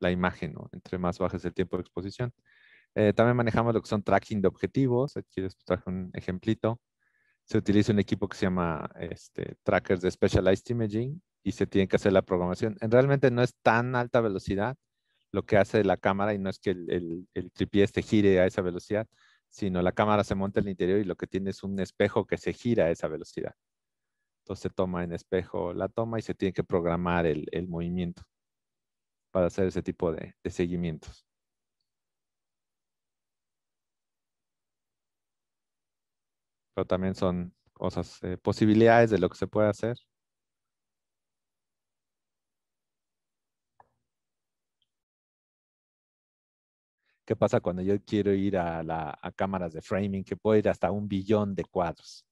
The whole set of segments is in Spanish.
la imagen, entre más es el tiempo de exposición. Eh, también manejamos lo que son tracking de objetivos. Aquí les traje un ejemplito. Se utiliza un equipo que se llama este, Trackers de Specialized Imaging y se tiene que hacer la programación. En Realmente no es tan alta velocidad lo que hace la cámara y no es que el, el, tripié este gire a esa velocidad, sino la cámara se monta en el interior y lo que tiene es un espejo que se gira a esa velocidad. Entonces se toma en espejo la toma y se tiene que programar el movimiento para hacer ese tipo de, seguimientos. Pero también son cosas, eh, posibilidades de lo que se puede hacer. ¿Qué pasa cuando yo quiero ir a, cámaras de framing? Que puedo ir hasta un billón de cuadros.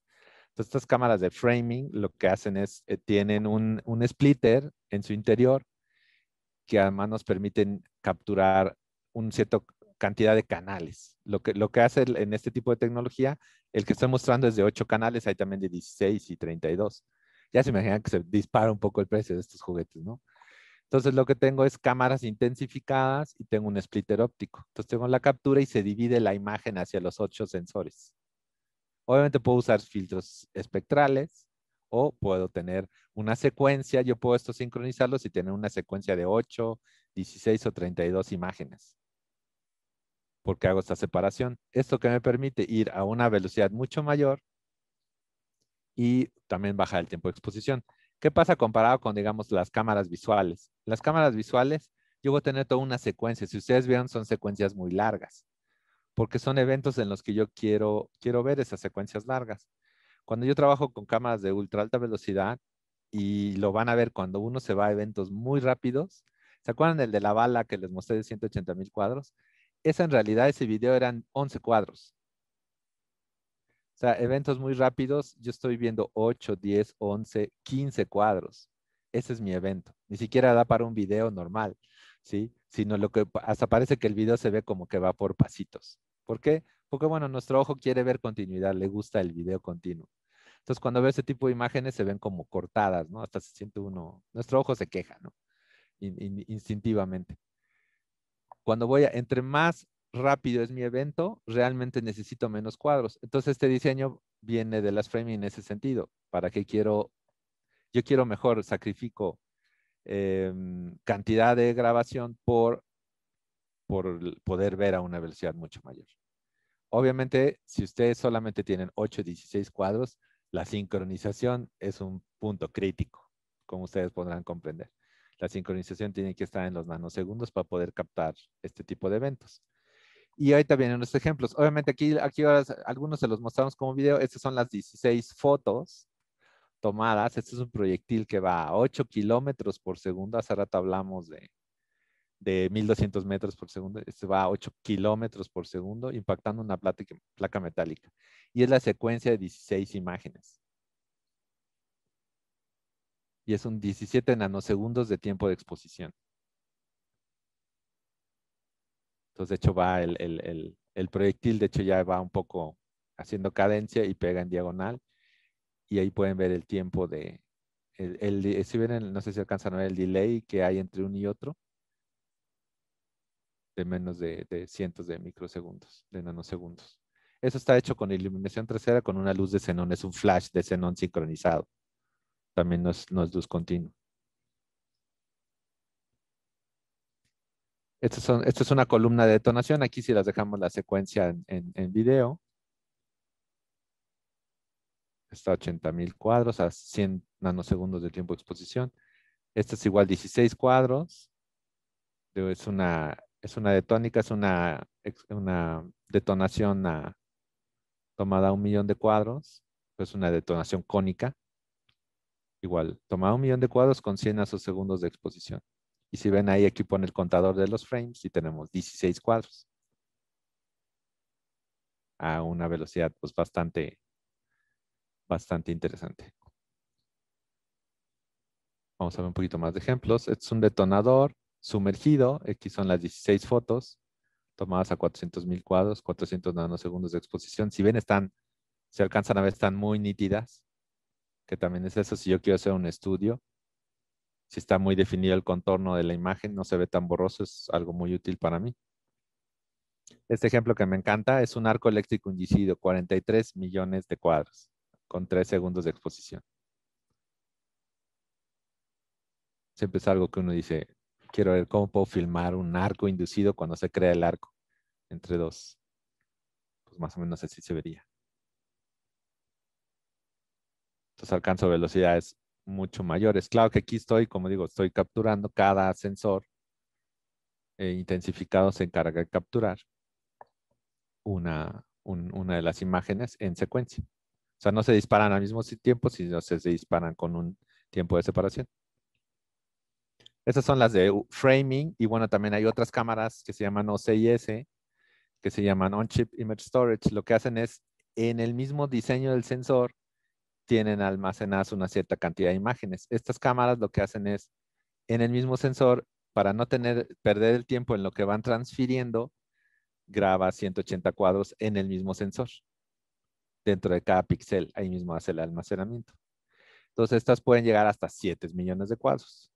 Entonces, estas cámaras de framing lo que hacen es, eh, tienen un, un, splitter en su interior que además nos permiten capturar un cierto cantidad de canales. Lo que, lo que hace en este tipo de tecnología, el que estoy mostrando es de 8 canales, hay también de 16 y 32. Ya se imaginan que se dispara un poco el precio de estos juguetes, ¿no? Entonces lo que tengo es cámaras intensificadas y tengo un splitter óptico. Entonces tengo la captura y se divide la imagen hacia los 8 sensores. Obviamente puedo usar filtros espectrales, o puedo tener una secuencia, yo puedo esto sincronizarlo si tener una secuencia de 8, 16 o 32 imágenes. Porque hago esta separación. Esto que me permite ir a una velocidad mucho mayor y también bajar el tiempo de exposición. ¿Qué pasa comparado con, digamos, las cámaras visuales? Las cámaras visuales, yo voy a tener toda una secuencia. Si ustedes vieron, son secuencias muy largas, porque son eventos en los que yo quiero ver esas secuencias largas. Cuando yo trabajo con cámaras de ultra alta velocidad y lo van a ver cuando uno se va a eventos muy rápidos, ¿se acuerdan el de la bala que les mostré de 180 mil cuadros? Esa en realidad, ese video eran 11 cuadros. O sea, eventos muy rápidos, yo estoy viendo 8, 10, 11, 15 cuadros. Ese es mi evento. Ni siquiera da para un video normal, ¿sí? Sino lo que hasta parece que el video se ve como que va por pasitos. ¿Por qué? Porque, bueno, nuestro ojo quiere ver continuidad, le gusta el video continuo. Entonces, cuando veo ese tipo de imágenes se ven como cortadas, ¿no? Hasta se siente uno, nuestro ojo se queja, ¿no? instintivamente. Cuando voy a, entre más rápido es mi evento, realmente necesito menos cuadros. Entonces, este diseño viene de las framing en ese sentido. ¿Para qué quiero? Yo quiero mejor, sacrifico em, cantidad de grabación por, por poder ver a una velocidad mucho mayor. Obviamente, si ustedes solamente tienen 8, 16 cuadros, la sincronización es un punto crítico, como ustedes podrán comprender. La sincronización tiene que estar en los nanosegundos para poder captar este tipo de eventos. Y ahí también en los ejemplos. Obviamente aquí, aquí algunos se los mostramos como video. Estas son las 16 fotos tomadas. Este es un proyectil que va a 8 kilómetros por segundo. Hace rato hablamos de, de 1200 metros por segundo, se este va a 8 kilómetros por segundo, impactando una placa metálica. Y es la secuencia de 16 imágenes. Y es un 17 nanosegundos de tiempo de exposición. Entonces, de hecho, va el, proyectil, de hecho, ya va un poco haciendo cadencia y pega en diagonal. Y ahí pueden ver el tiempo de, el, si ven, no sé si alcanzan a ver el delay que hay entre uno y otro, de menos de, cientos de microsegundos, de nanosegundos. Eso está hecho con iluminación trasera con una luz de xenón, es un flash de xenón sincronizado. También no es, luz continua. Esta esto, es una columna de detonación. Aquí si las dejamos la secuencia en, en, video. Está a 80.000 cuadros a 100 nanosegundos de tiempo de exposición. esto es igual 16 cuadros. Es una es una detónica, es una, detonación ah, tomada a un millón de cuadros, es una detonación cónica, igual, tomada a un millón de cuadros con 100 a segundos de exposición. Y si ven ahí, aquí pone el contador de los frames y tenemos 16 cuadros. A una velocidad pues bastante, bastante interesante. Vamos a ver un poquito más de ejemplos. es un detonador sumergido, aquí son las 16 fotos tomadas a 400.000 cuadros, 400 nanosegundos de exposición. Si bien están, se alcanzan a ver, están muy nítidas, que también es eso, si yo quiero hacer un estudio, si está muy definido el contorno de la imagen, no se ve tan borroso, es algo muy útil para mí. Este ejemplo que me encanta es un arco eléctrico y 43 millones de cuadros, con 3 segundos de exposición. Siempre es algo que uno dice, quiero ver cómo puedo filmar un arco inducido cuando se crea el arco entre dos. Pues más o menos así se vería. Entonces alcanzo velocidades mucho mayores. Claro que aquí estoy, como digo, estoy capturando cada sensor e intensificado se encarga de capturar una, una de las imágenes en secuencia. O sea, no se disparan al mismo tiempo, sino se disparan con un tiempo de separación. Estas son las de framing y bueno, también hay otras cámaras que se llaman OCIS, que se llaman On-Chip Image Storage. Lo que hacen es, en el mismo diseño del sensor, tienen almacenadas una cierta cantidad de imágenes. Estas cámaras lo que hacen es, en el mismo sensor, para no tener, perder el tiempo en lo que van transfiriendo, graba 180 cuadros en el mismo sensor. Dentro de cada píxel, ahí mismo hace el almacenamiento. Entonces, estas pueden llegar hasta 7 millones de cuadros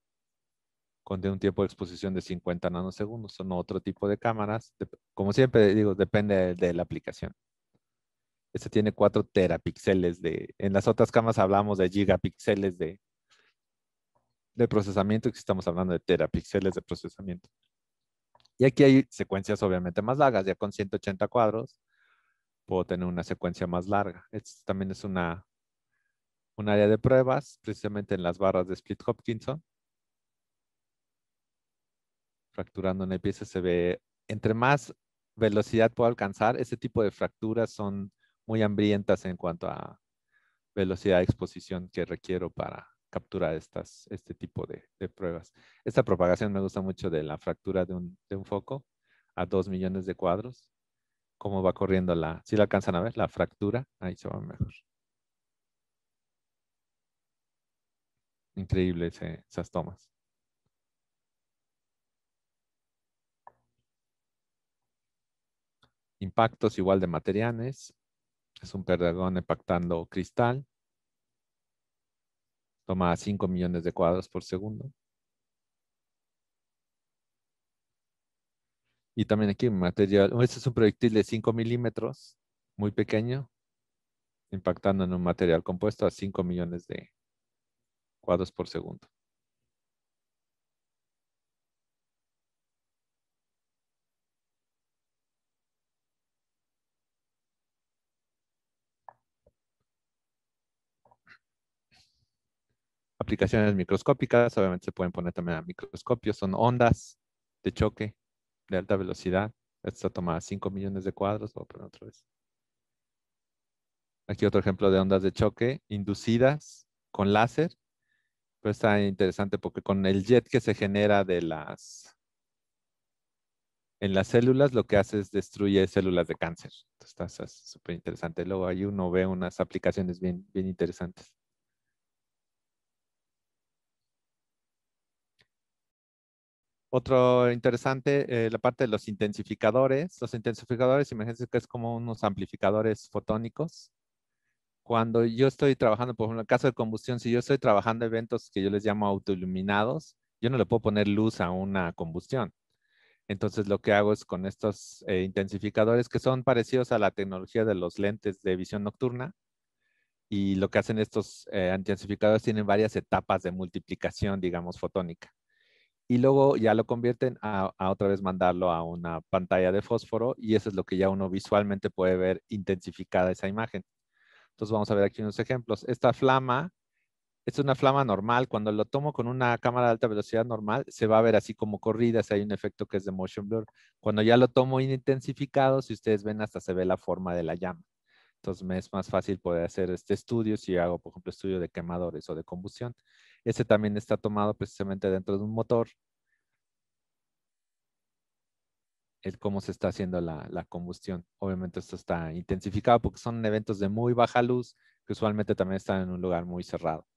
contiene un tiempo de exposición de 50 nanosegundos. Son otro tipo de cámaras. Como siempre digo, depende de, la aplicación. Este tiene 4 terapíxeles de... En las otras cámaras hablamos de gigapíxeles de, de procesamiento. Aquí estamos hablando de terapíxeles de procesamiento. Y aquí hay secuencias obviamente más largas. Ya con 180 cuadros puedo tener una secuencia más larga. Esto también es una, un área de pruebas, precisamente en las barras de Split Hopkinson fracturando una pieza se ve, entre más velocidad puedo alcanzar, ese tipo de fracturas son muy hambrientas en cuanto a velocidad de exposición que requiero para capturar estas, este tipo de, pruebas. Esta propagación me gusta mucho de la fractura de un, foco a dos millones de cuadros. Cómo va corriendo la, si la alcanzan a ver, la fractura, ahí se va mejor. Increíble esas tomas. impactos igual de materiales. Es un perdigón impactando cristal. Toma 5 millones de cuadros por segundo. Y también aquí material, este es un proyectil de 5 milímetros, muy pequeño, impactando en un material compuesto a 5 millones de cuadros por segundo. aplicaciones microscópicas, obviamente se pueden poner también a microscopio. son ondas de choque de alta velocidad. Esto toma 5 millones de cuadros, voy a poner otra vez. Aquí otro ejemplo de ondas de choque inducidas con láser. Pues está interesante porque con el jet que se genera de las en las células lo que hace es destruye células de cáncer. Entonces, está súper interesante. Luego ahí uno ve unas aplicaciones bien interesantes. Otro interesante, eh, la parte de los intensificadores. Los intensificadores, imagínense que es como unos amplificadores fotónicos. Cuando yo estoy trabajando, por ejemplo, en el caso de combustión, si yo estoy trabajando eventos que yo les llamo autoiluminados, yo no le puedo poner luz a una combustión. Entonces lo que hago es con estos eh, intensificadores que son parecidos a la tecnología de los lentes de visión nocturna. Y lo que hacen estos eh, intensificadores tienen varias etapas de multiplicación, digamos, fotónica y luego ya lo convierten a, otra vez mandarlo a una pantalla de fósforo y eso es lo que ya uno visualmente puede ver intensificada esa imagen. Entonces vamos a ver aquí unos ejemplos. Esta flama, es una flama normal, cuando lo tomo con una cámara de alta velocidad normal se va a ver así como corrida, si hay un efecto que es de motion blur. Cuando ya lo tomo intensificado, si ustedes ven hasta se ve la forma de la llama. Entonces me es más fácil poder hacer este estudio si hago, por ejemplo, estudio de quemadores o de combustión. Ese también está tomado precisamente dentro de un motor. El cómo se está haciendo la combustión. Obviamente esto está intensificado porque son eventos de muy baja luz que usualmente también están en un lugar muy cerrado.